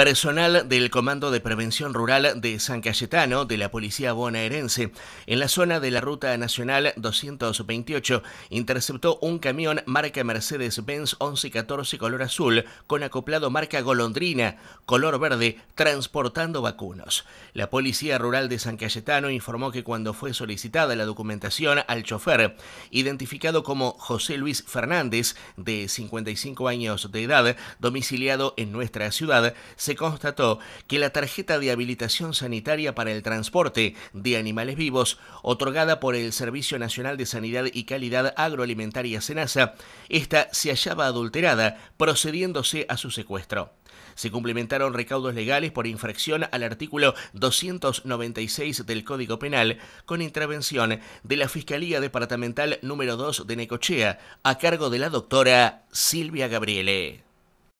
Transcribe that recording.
Personal del Comando de Prevención Rural de San Cayetano de la Policía Bonaerense en la zona de la Ruta Nacional 228 interceptó un camión marca Mercedes-Benz 1114 color azul con acoplado marca golondrina color verde transportando vacunos. La Policía Rural de San Cayetano informó que cuando fue solicitada la documentación al chofer, identificado como José Luis Fernández de 55 años de edad, domiciliado en nuestra ciudad, se constató que la tarjeta de habilitación sanitaria para el transporte de animales vivos, otorgada por el Servicio Nacional de Sanidad y Calidad Agroalimentaria SENASA, esta se hallaba adulterada, procediéndose a su secuestro. Se cumplimentaron recaudos legales por infracción al artículo 296 del Código Penal con intervención de la Fiscalía Departamental número 2 de Necochea a cargo de la doctora Silvia Gabriele.